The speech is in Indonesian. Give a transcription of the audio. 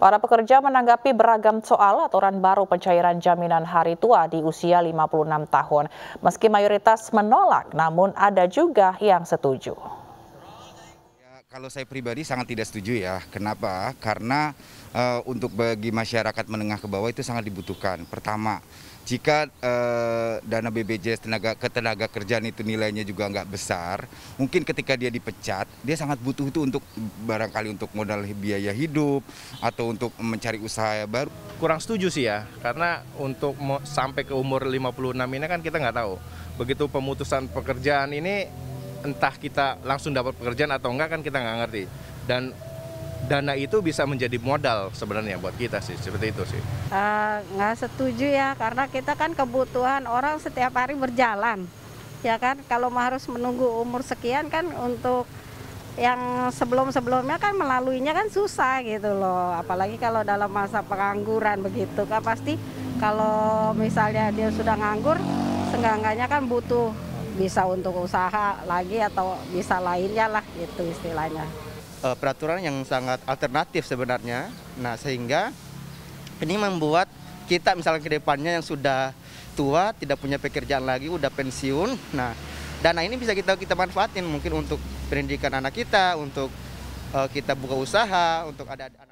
Para pekerja menanggapi beragam soal aturan baru pencairan jaminan hari tua di usia 56 tahun. Meski mayoritas menolak, namun ada juga yang setuju. Kalau saya pribadi sangat tidak setuju ya. Kenapa? Karena e, untuk bagi masyarakat menengah ke bawah itu sangat dibutuhkan. Pertama, jika e, dana BPJS tenaga ketenaga kerjaan itu nilainya juga nggak besar, mungkin ketika dia dipecat, dia sangat butuh itu untuk barangkali untuk modal biaya hidup atau untuk mencari usaha baru. Kurang setuju sih ya, karena untuk sampai ke umur 56 ini kan kita nggak tahu. Begitu pemutusan pekerjaan ini entah kita langsung dapat pekerjaan atau enggak kan kita nggak ngerti. Dan dana itu bisa menjadi modal sebenarnya buat kita sih seperti itu sih eh, nggak setuju ya karena kita kan kebutuhan orang setiap hari berjalan ya kan kalau harus menunggu umur sekian kan untuk yang sebelum-sebelumnya kan melaluinya kan susah gitu loh apalagi kalau dalam masa pengangguran begitu kan pasti kalau misalnya dia sudah nganggur seenggak-enggaknya kan butuh bisa untuk usaha lagi atau bisa lainnya lah gitu istilahnya. Eh, peraturan yang sangat alternatif sebenarnya, nah sehingga ini membuat kita misalnya kedepannya yang sudah tua, tidak punya pekerjaan lagi, udah pensiun, nah dana ini bisa kita kita manfaatin mungkin untuk pendidikan anak kita, untuk uh, kita buka usaha, untuk ada anak.